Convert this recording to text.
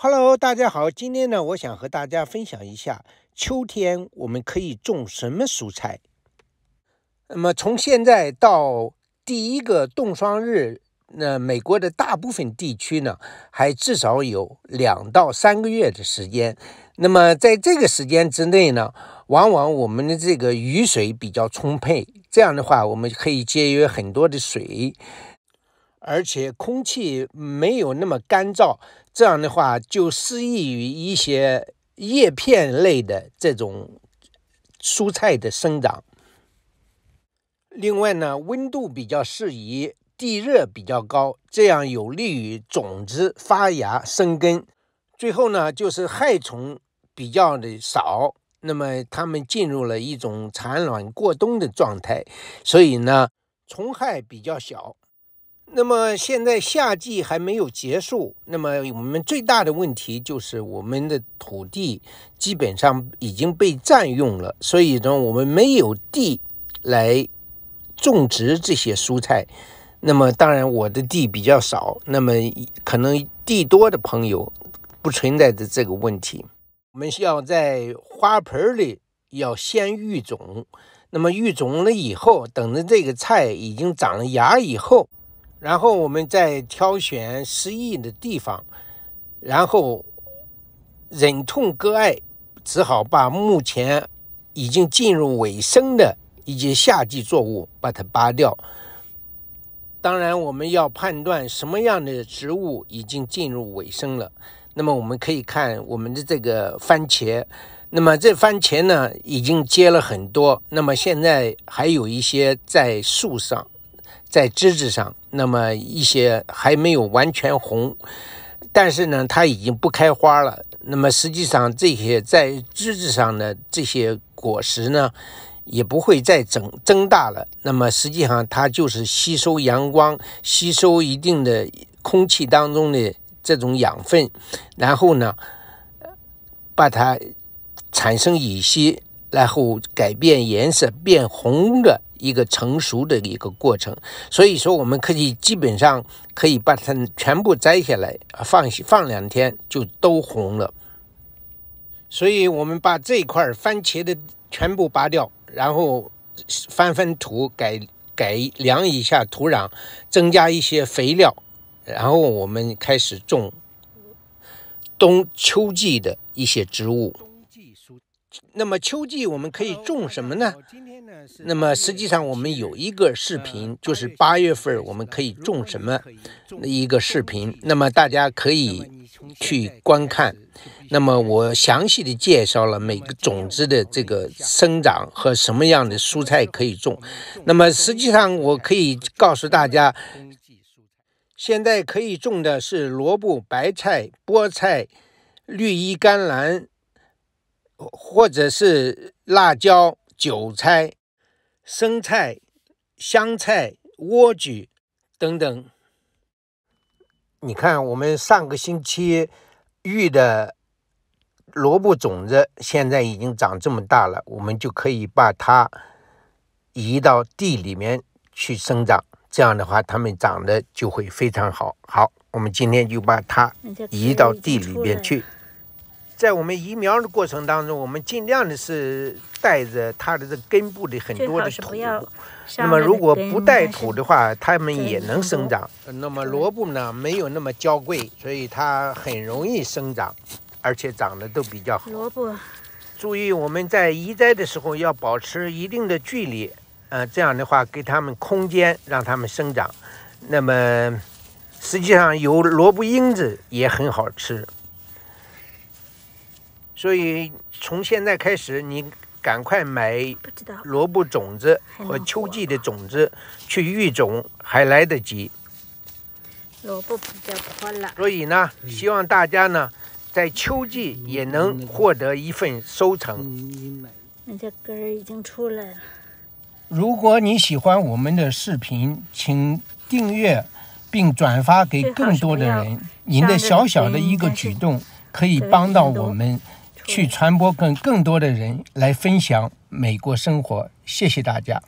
Hello，大家好，今天呢，我想和大家分享一下秋天我们可以种什么蔬菜。那么从现在到第一个冻霜日，那美国的大部分地区呢，还至少有两到三个月的时间。那么在这个时间之内呢，往往我们的这个雨水比较充沛，这样的话，我们可以节约很多的水。而且空气没有那么干燥，这样的话就适宜于一些叶片类的这种蔬菜的生长。另外呢，温度比较适宜，地热比较高，这样有利于种子发芽生根。最后呢，就是害虫比较的少，那么它们进入了一种产卵过冬的状态，所以呢，虫害比较小。那么现在夏季还没有结束，那么我们最大的问题就是我们的土地基本上已经被占用了，所以呢，我们没有地来种植这些蔬菜。那么当然我的地比较少，那么可能地多的朋友不存在的这个问题。我们需要在花盆里要先育种，那么育种了以后，等着这个菜已经长了芽以后。然后我们再挑选失意的地方，然后忍痛割爱，只好把目前已经进入尾声的一些夏季作物把它拔掉。当然，我们要判断什么样的植物已经进入尾声了。那么，我们可以看我们的这个番茄。那么，这番茄呢，已经结了很多。那么，现在还有一些在树上。在枝子上，那么一些还没有完全红，但是呢，它已经不开花了。那么实际上，这些在枝子上的这些果实呢，也不会再增增大了。那么实际上，它就是吸收阳光，吸收一定的空气当中的这种养分，然后呢，把它产生乙烯。然后改变颜色变红的一个成熟的一个过程，所以说我们可以基本上可以把它全部摘下来放放两天就都红了。所以我们把这块番茄的全部拔掉，然后翻翻土，改改良一下土壤，增加一些肥料，然后我们开始种冬秋季的一些植物。那么秋季我们可以种什么呢？那么实际上我们有一个视频，就是八月份我们可以种什么一个视频。那么大家可以去观看。那么我详细的介绍了每个种子的这个生长和什么样的蔬菜可以种。那么实际上我可以告诉大家，现在可以种的是萝卜、白菜、菠菜、绿衣甘蓝。或者是辣椒、韭菜、生菜、香菜、莴苣等等。你看，我们上个星期育的萝卜种子现在已经长这么大了，我们就可以把它移到地里面去生长。这样的话，它们长得就会非常好。好，我们今天就把它移到地里面去。在我们移苗的过程当中，我们尽量的是带着它的这根部的很多的土。那么如果不带土的话，它们也能生长。那么萝卜呢，没有那么娇贵，所以它很容易生长，而且长得都比较好。萝卜，注意我们在移栽的时候要保持一定的距离，嗯，这样的话给它们空间，让它们生长。那么实际上有萝卜缨子也很好吃。所以从现在开始，你赶快买萝卜种子和秋季的种子去育种，还来得及。萝卜比较宽了。所以呢，希望大家呢在秋季也能获得一份收成。那这根儿已经出来了。如果你喜欢我们的视频，请订阅并转发给更多的人。您的小小的一个举动可以帮到我们。去传播，跟更多的人来分享美国生活。谢谢大家。